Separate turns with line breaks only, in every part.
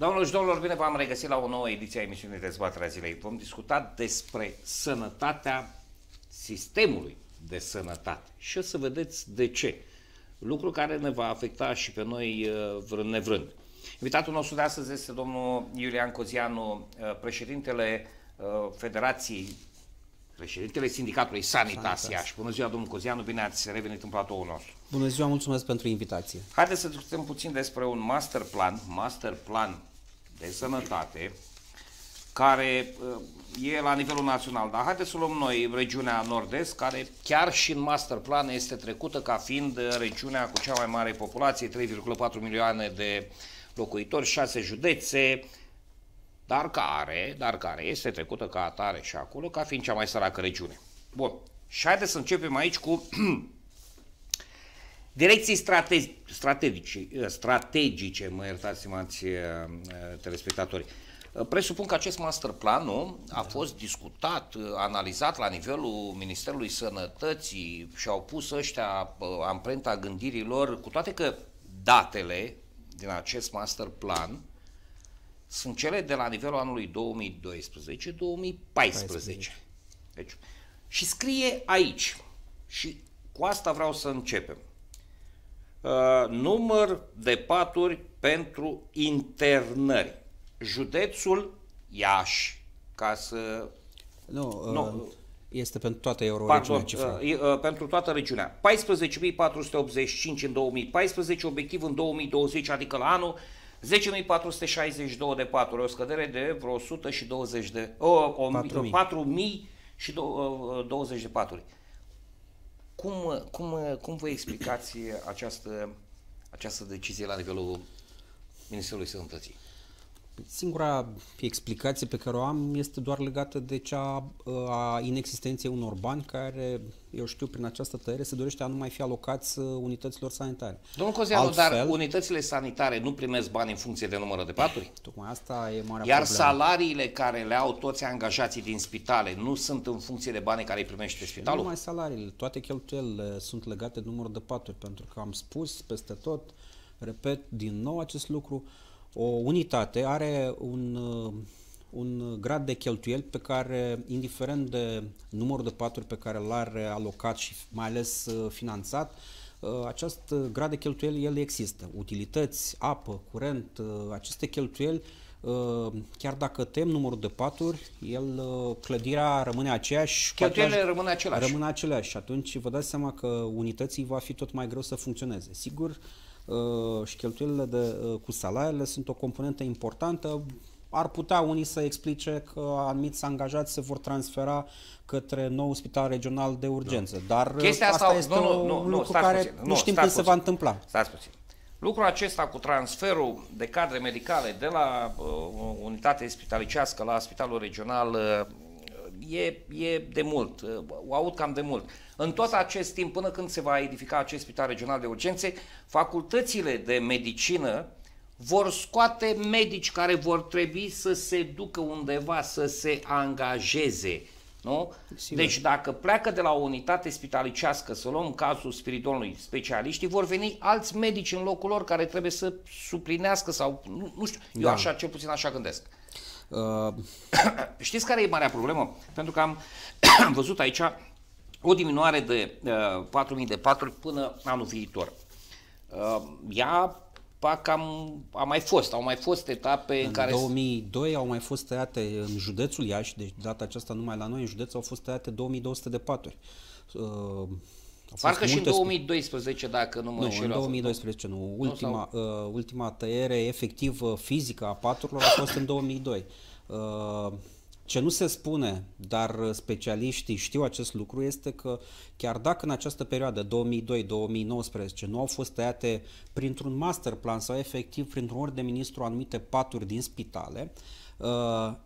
Domnul și domnilor, bine v-am regăsit la o nouă ediție a emisiunii Dezbaterea Zilei. Vom discuta despre sănătatea sistemului de sănătate și o să vedeți de ce. Lucru care ne va afecta și pe noi uh, vrând nevrând. Invitatul nostru de astăzi este domnul Iulian Cozianu, uh, președintele uh, Federației președintele sindicatului Sanitas Iași. Bună ziua, domnul Cozianu, bine ați revenit în platoul nostru.
Bună ziua, mulțumesc pentru invitație.
Haideți să discutăm puțin despre un master plan, master plan de sănătate, care uh, e la nivelul național, dar haideți să luăm noi regiunea nord-est, care chiar și în master plan este trecută ca fiind uh, regiunea cu cea mai mare populație, 3,4 milioane de locuitori, 6 județe, dar care, dar care este trecută ca atare și acolo ca fiind cea mai săracă regiune. Bun, și haideți să începem aici cu Direcții strate- strategice, eh, strategice, mă iertați, stimați eh, eh, telespectatori, Presupun că acest master plan nu, a da. fost discutat, analizat la nivelul Ministerului Sănătății și au pus ăștia amprenta gândirilor, cu toate că datele din acest master plan sunt cele de la nivelul anului 2012-2014. Deci, și scrie aici, și cu asta vreau să începem. Uh, număr de paturi pentru internări. Județul Iași, ca să... Nu, uh, nu.
este pentru toată euroregiunea cifra.
Uh, uh, pentru toată regiunea. 14.485 în 2014, obiectiv în 2020, adică la anul, 10.462 de paturi, o scădere de vreo 120 de... Uh, 4.000 și 20 de paturi. Cum, cum, cum vă explicați această, această decizie la nivelul Ministerului Sănătății?
Singura explicație pe care o am este doar legată de cea uh, a inexistenței unor bani care, eu știu, prin această tăiere se dorește a nu mai fi alocați uh, unităților sanitare. Domnul Cozianu, Altfel, dar
unitățile sanitare nu primesc bani în funcție de numărul de paturi? Eh, tocmai asta e marea Iar problemă. salariile care le au toți angajații din spitale nu sunt în funcție de bani care îi primește spitalul? Nu mai
salariile, toate cheltuielile sunt legate de numărul de paturi, pentru că am spus peste tot, repet din nou acest lucru, o unitate are un, uh, un grad de cheltuieli pe care, indiferent de numărul de paturi pe care l-ar alocat și mai ales uh, finanțat, uh, acest grad de cheltuieli el există. Utilități, apă, curent, aceste cheltuieli chiar dacă tem numărul de paturi, el, clădirea rămâne aceeași. Cheltuielile rămân același. Rămân aceleași atunci vă dați seama că unității va fi tot mai greu să funcționeze. Sigur, Uh, și cheltuielile de, uh, cu salariile sunt o componentă importantă. Ar putea unii să explice că anumiți angajați se vor transfera către nou spital regional de urgență, nu. Da. dar uh, Chestia asta, sau, este nu, un nu, lucru nu, care puțin, nu, nu știm când puțin, se va întâmpla. Stați puțin.
Lucrul acesta cu transferul de cadre medicale de la uh, unitate spitalicească la spitalul regional uh, e, e de mult, uh, o aud cam de mult. În tot acest timp, până când se va edifica acest spital regional de urgențe, facultățile de medicină vor scoate medici care vor trebui să se ducă undeva, să se angajeze. Nu? Sigur. Deci dacă pleacă de la o unitate spitalicească, să luăm cazul Spiridonului, specialiștii, vor veni alți medici în locul lor care trebuie să suplinească sau nu, nu știu, da. eu așa, cel puțin așa gândesc. Uh, știți care e marea problemă? Pentru că am, am văzut aici o diminuare de uh, 4.000 de paturi până anul viitor. Uh, ea PAC a mai fost, au mai fost etape în, în care... În
2002 au mai fost tăiate în județul Iași, deci data aceasta numai la noi în județ au fost tăiate 2200 de paturi. Uh, Parcă și în
2012, dacă nu mă înșel. Nu, în
2012 nu. Ultima, nu, uh, ultima tăiere efectiv uh, fizică a paturilor a fost în 2002. Uh, ce nu se spune, dar specialiștii știu acest lucru, este că chiar dacă în această perioadă 2002-2019 nu au fost tăiate printr-un master plan sau efectiv printr-un ori de ministru anumite paturi din spitale, uh,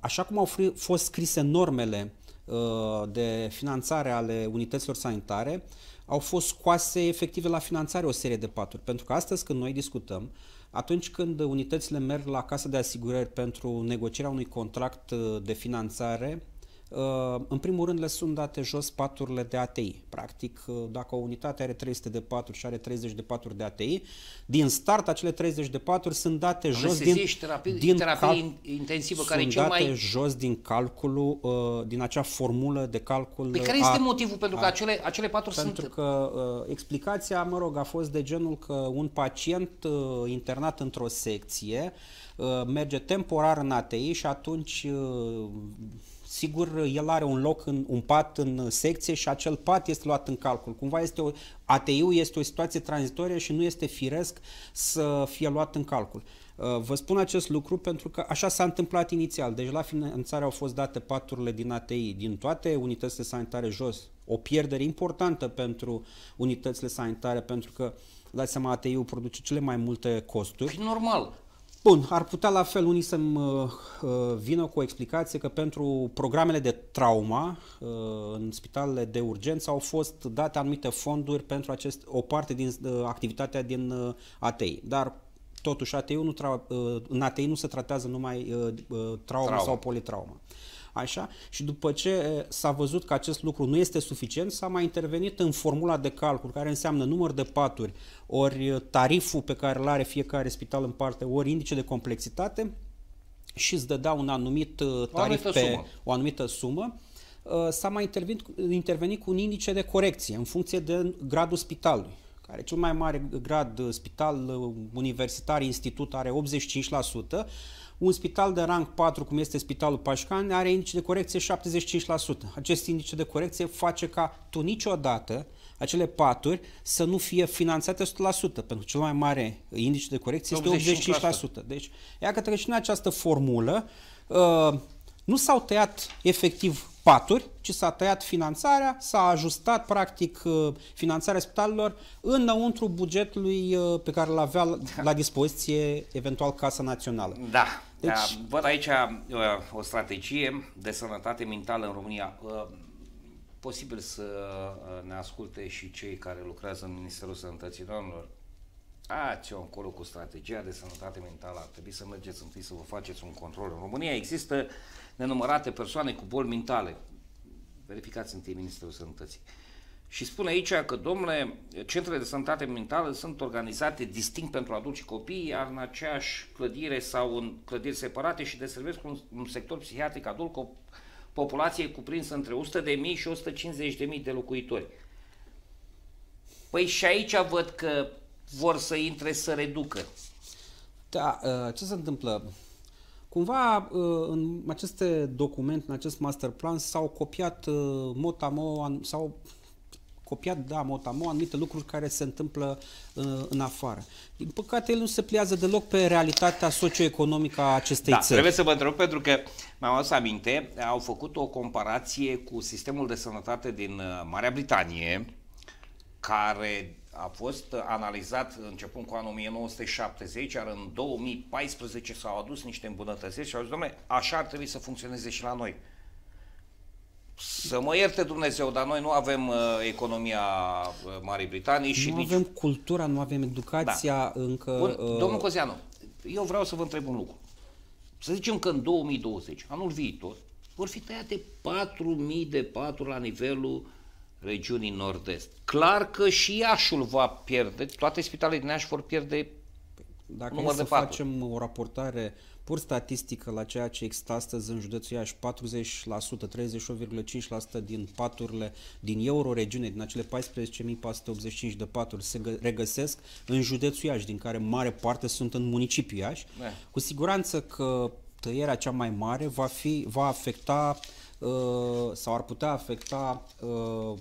așa cum au fost scrise normele uh, de finanțare ale unităților sanitare, au fost scoase efectiv la finanțare o serie de paturi. Pentru că astăzi când noi discutăm, atunci când unitățile merg la casa de asigurări pentru negocierea unui contract uh, de finanțare, Uh, în primul rând le sunt date jos paturile de ATI. Practic, uh, dacă o unitate are 300 de paturi și are 30 de paturi de ATI, din start acele 30 de paturi sunt date Am jos din, terapie, din terapie cal-
intensivă care sunt e cel date mai...
jos din calculul, uh, din acea formulă de calcul. Pe păi care este a, motivul pentru că a, acele, acele paturi pentru sunt... Pentru că explicația, mă rog, a fost de genul că un pacient internat într-o secție merge temporar în ATI și atunci sigur, el are un loc, în, un pat în secție și acel pat este luat în calcul. Cumva este o, ATI-ul este o situație tranzitorie și nu este firesc să fie luat în calcul. Uh, vă spun acest lucru pentru că așa s-a întâmplat inițial. Deci la finanțare au fost date paturile din ATI, din toate unitățile sanitare jos. O pierdere importantă pentru unitățile sanitare pentru că, dați seama, ATI-ul produce cele mai multe costuri. Și păi normal. Bun, ar putea la fel unii să-mi uh, uh, vină cu o explicație că pentru programele de trauma uh, în spitalele de urgență au fost date anumite fonduri pentru acest, o parte din uh, activitatea din uh, ATI. Dar totuși ATI nu tra- uh, în ATI nu se tratează numai trauma trauma sau politrauma. Așa? Și după ce s-a văzut că acest lucru nu este suficient, s-a mai intervenit în formula de calcul, care înseamnă număr de paturi, ori tariful pe care îl are fiecare spital în parte, ori indice de complexitate și îți dădea un anumit tarif o anumită pe sumă. o anumită sumă s-a mai intervenit, intervenit cu un indice de corecție în funcție de gradul spitalului, care cel mai mare grad spital universitar, institut, are 85%, un spital de rang 4, cum este Spitalul Pașcan, are indice de corecție 75%. Acest indice de corecție face ca tu niciodată acele paturi să nu fie finanțate 100%, pentru că cel mai mare indice de corecție 85%. este 85%. Deci, ea că trece în această formulă, uh, nu s-au tăiat efectiv paturi, ci s-a tăiat finanțarea, s-a ajustat practic uh, finanțarea spitalelor înăuntru bugetului uh, pe care l avea la dispoziție eventual Casa Națională. Da.
Deci... Da, văd aici uh, o strategie de sănătate mentală în România. Uh, posibil să uh, ne asculte și cei care lucrează în Ministerul Sănătății Domnilor. Ați-o încolo cu strategia de sănătate mentală. Ar trebui să mergeți întâi să vă faceți un control. În România există nenumărate persoane cu boli mentale. Verificați întâi Ministerul Sănătății. Uh, și spune aici că, domnule, centrele de sănătate mentală sunt organizate distinct pentru adulți și copii, iar în aceeași clădire sau în clădiri separate și deservesc un, un sector psihiatric adult cu o populație cuprinsă între 100.000 și 150.000 de locuitori. Păi și aici văd că vor să intre să reducă. Da, ă, ce se întâmplă?
Cumva ă, în aceste documente, în acest master plan s-au copiat ă, motamo, sau copiat, da, motamo, anumite lucruri care se întâmplă uh, în afară. Din păcate, el nu se pliază deloc pe realitatea socioeconomică a acestei da, țări. Trebuie să
vă întreb pentru că mi-am adus aminte, au făcut o comparație cu sistemul de sănătate din uh, Marea Britanie, care a fost analizat începând cu anul 1970, iar în 2014 s-au adus niște îmbunătățiri și au zis, domnule, așa ar trebui să funcționeze și la noi. Să mă ierte Dumnezeu, dar noi nu avem uh, economia uh, Marii Britanii și nu nici... avem
cultura, nu avem educația da. încă... Bun, uh... Domnul Cozianu,
eu vreau să vă întreb un lucru. Să zicem că în 2020, anul viitor, vor fi tăiate 4.000 de paturi la nivelul regiunii nord-est. Clar că și Iașul va pierde, toate spitalele din Iași vor pierde Dacă număr să de facem
o raportare uh, pur statistică la ceea ce există astăzi în județul Iași, 40%, 38,5% din paturile din euroregiune, din acele 14.485 de paturi, se regăsesc în județul Iași, din care mare parte sunt în municipiul Iași. Da. Cu siguranță că tăierea cea mai mare va, fi, va afecta uh, sau ar putea afecta uh,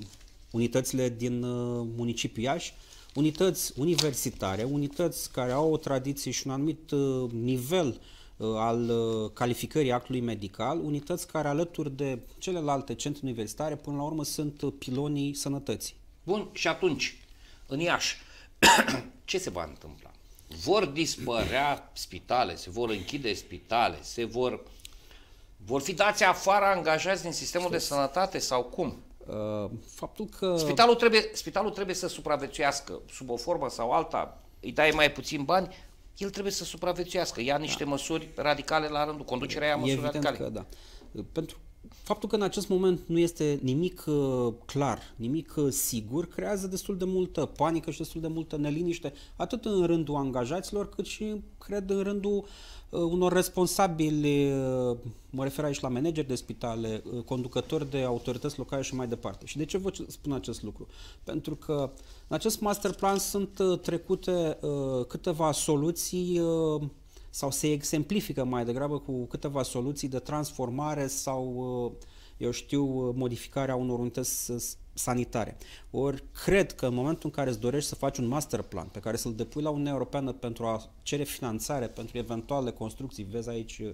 unitățile din uh, municipiul Iași, unități universitare, unități care au o tradiție și un anumit uh, nivel Uh, al uh, calificării actului medical, unități care alături de celelalte centri universitare, până la urmă, sunt uh, pilonii sănătății.
Bun, și atunci, în Iași, ce se va întâmpla? Vor dispărea spitale, se vor închide spitale, se vor, vor fi dați afară angajați din sistemul de sănătate sau cum? Faptul că... Spitalul trebuie, spitalul trebuie să supraviețuiască sub o formă sau alta, îi dai mai puțin bani, el trebuie să supraviețuiască, ia niște da. măsuri radicale la rândul, conducerea ia măsuri Evident radicale. Că da.
Pentru faptul că în acest moment nu este nimic uh, clar, nimic uh, sigur, creează destul de multă panică și destul de multă neliniște, atât în rândul angajaților, cât și, cred, în rândul uh, unor responsabili, mă refer aici la manageri de spitale, conducători de autorități locale și mai departe. Și de ce vă spun acest lucru? Pentru că în acest master plan sunt trecute câteva soluții sau se exemplifică mai degrabă cu câteva soluții de transformare sau, uh, eu știu, uh, modificarea unor unități sanitare. Ori cred că în momentul în care îți dorești să faci un master plan pe care să-l depui la Uniunea Europeană pentru a cere finanțare pentru eventuale construcții, vezi aici uh,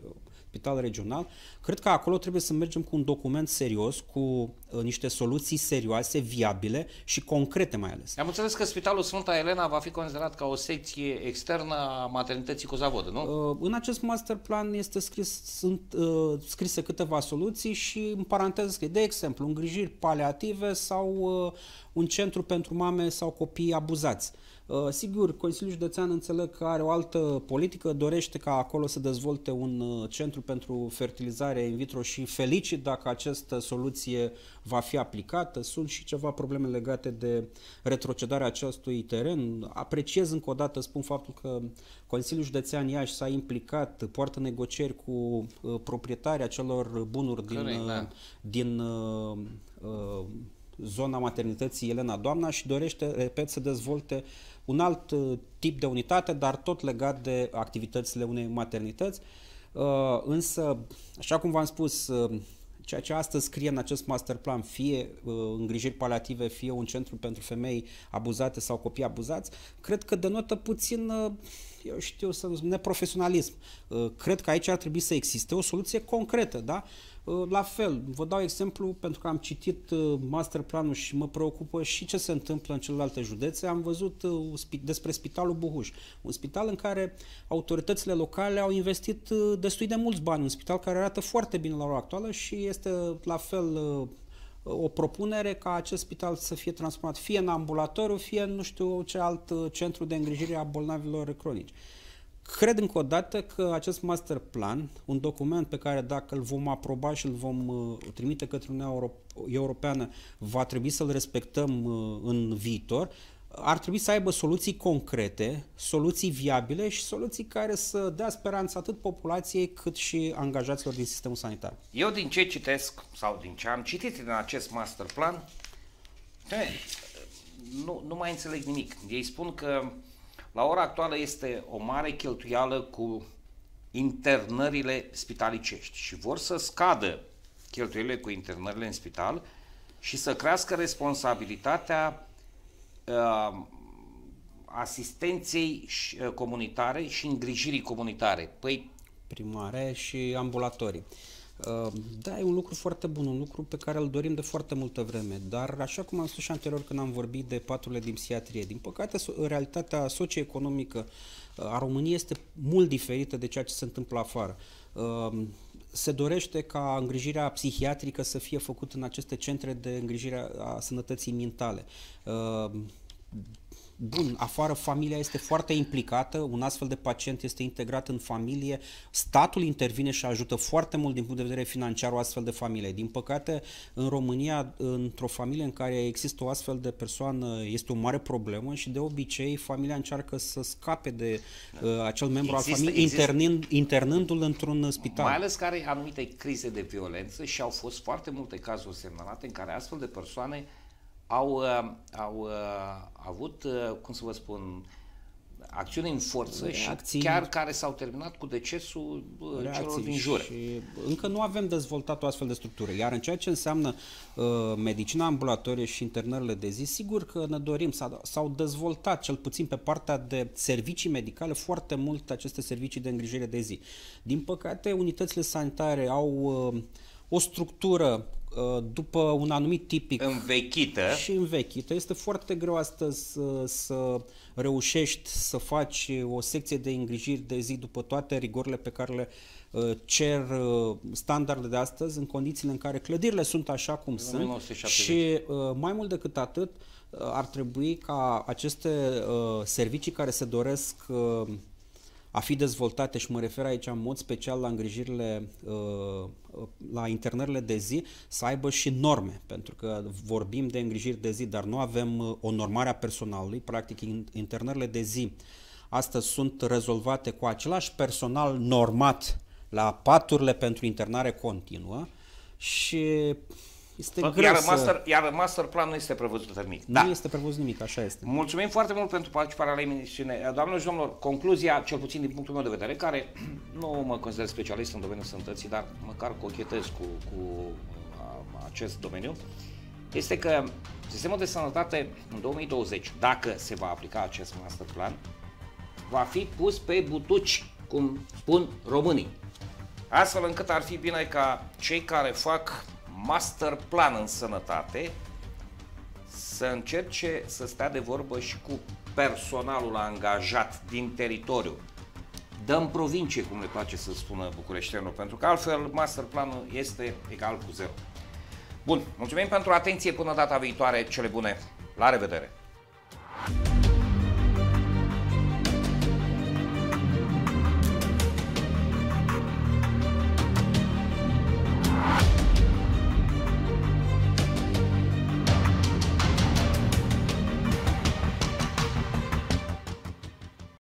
spital regional, cred că acolo trebuie să mergem cu un document serios, cu uh, niște soluții serioase, viabile și concrete mai ales.
Am înțeles că Spitalul Sfânta Elena va fi considerat ca o secție externă a maternității zavodă, nu? Uh, în acest master
plan este scris, sunt uh, scrise câteva soluții și în paranteză scrie, de exemplu, îngrijiri paliative sau uh, un centru pentru mame sau copii abuzați. Uh, Uh, sigur, Consiliul Județean înțeleg că are o altă politică, dorește ca acolo să dezvolte un uh, centru pentru fertilizare in vitro și felicit dacă această soluție va fi aplicată. Sunt și ceva probleme legate de retrocedarea acestui teren. Apreciez încă o dată, spun faptul că Consiliul Județean Iași s-a implicat, poartă negocieri cu uh, proprietarii acelor bunuri din, da. din uh, uh, zona maternității Elena Doamna și dorește, repet, să dezvolte uh, un alt uh, tip de unitate, dar tot legat de activitățile unei maternități. Uh, însă, așa cum v-am spus, uh, ceea ce astăzi scrie în acest master plan, fie îngrijiri paliative, fie un centru pentru femei abuzate sau copii abuzați, cred că denotă puțin, eu știu, să neprofesionalism. cred că aici ar trebui să existe o soluție concretă, da? Uh, la fel, vă dau exemplu pentru că am citit uh, master planul și mă preocupă și ce se întâmplă în celelalte județe. Am văzut uh, despre Spitalul Buhuș, un spital în care autoritățile locale au investit destui de mulți bani, un spital care arată foarte bine la ora actuală și este la fel o propunere ca acest spital să fie transformat fie în ambulatoriu, fie în nu știu ce alt centru de îngrijire a bolnavilor cronici. Cred încă o dată că acest master plan, un document pe care dacă îl vom aproba și îl vom uh, trimite către Uniunea Euro Europeană, va trebui să-l respectăm uh, în viitor, ar trebui să aibă soluții concrete, soluții viabile și soluții care să dea speranță atât populației cât și angajaților din sistemul sanitar.
Eu din ce citesc sau din ce am citit din acest master plan, nu, nu mai înțeleg nimic. Ei spun că uh, la ora actuală este o mare cheltuială cu internările spitalicești și vor să scadă cheltuielile cu internările în spital și să crească responsabilitatea uh, asistenței uh, comunitare și îngrijirii comunitare. Păi,
primare și ambulatorii. Ehm, da, e un lucru foarte bun, un lucru pe care îl dorim de foarte multă vreme, dar așa cum am spus și anterior când am vorbit de paturile din psiatrie, din păcate realitatea socioeconomică a României este mult diferită de ceea ce se întâmplă afară. Ehm, se dorește ca îngrijirea psihiatrică să fie făcută în aceste centre de îngrijire a sănătății mentale ehm, bun, afară familia este foarte implicată, un astfel de pacient este integrat în familie, statul intervine și ajută foarte mult din punct de vedere financiar o astfel de familie. Din păcate, în România, într-o familie în care există o astfel de persoană, este o mare problemă și de obicei familia încearcă să scape de uh, acel membru există, al familiei, internind, internându-l într-un spital. Mai ales
care anumite crize de violență și au fost foarte multe cazuri semnalate în care astfel de persoane au, uh, au uh, avut, uh, cum să vă spun, acțiuni în forță reacții, și chiar care s-au terminat cu decesul reacții, celor din jur.
Și încă nu avem dezvoltat o astfel de structură. Iar în ceea ce înseamnă uh, medicina ambulatorie și internările de zi, sigur că ne dorim, s-au dezvoltat cel puțin pe partea de servicii medicale foarte mult aceste servicii de îngrijire de zi. Din păcate, unitățile sanitare au uh, o structură Uh, după un anumit
tipic învechită
și învechită. Este foarte greu astăzi să, uh, să reușești să faci o secție de îngrijiri de zi după toate rigorile pe care le uh, cer standardele de astăzi în condițiile în care clădirile sunt așa cum 1970. sunt și mai mult decât atât ar trebui ca aceste servicii care se doresc a fi dezvoltate și mă refer aici în mod special la îngrijirile, uh, uh, la internările de zi, să aibă și norme, pentru că vorbim de îngrijiri de zi, dar nu avem uh, o normare a personalului, practic internările de zi astăzi sunt rezolvate cu același personal normat la paturile pentru internare continuă și este greu iar, să... master,
iar master plan nu este prevăzut nimic. Nu
da. este prevăzut nimic, așa este. Mulțumim
foarte mult pentru participarea la emisiune. Doamnelor și domnilor, concluzia, cel puțin din punctul meu de vedere, care nu mă consider specialist în domeniul sănătății, dar măcar cochetez cu, cu um, acest domeniu, este că sistemul de sănătate în 2020, dacă se va aplica acest master plan, va fi pus pe butuci, cum spun românii. Astfel încât ar fi bine ca cei care fac master plan în sănătate, să încerce să stea de vorbă și cu personalul angajat din teritoriu. Dăm provincie, cum le place să spună bucureștenul, pentru că altfel master planul este egal cu zero. Bun, mulțumim pentru atenție până data viitoare, cele bune, la revedere!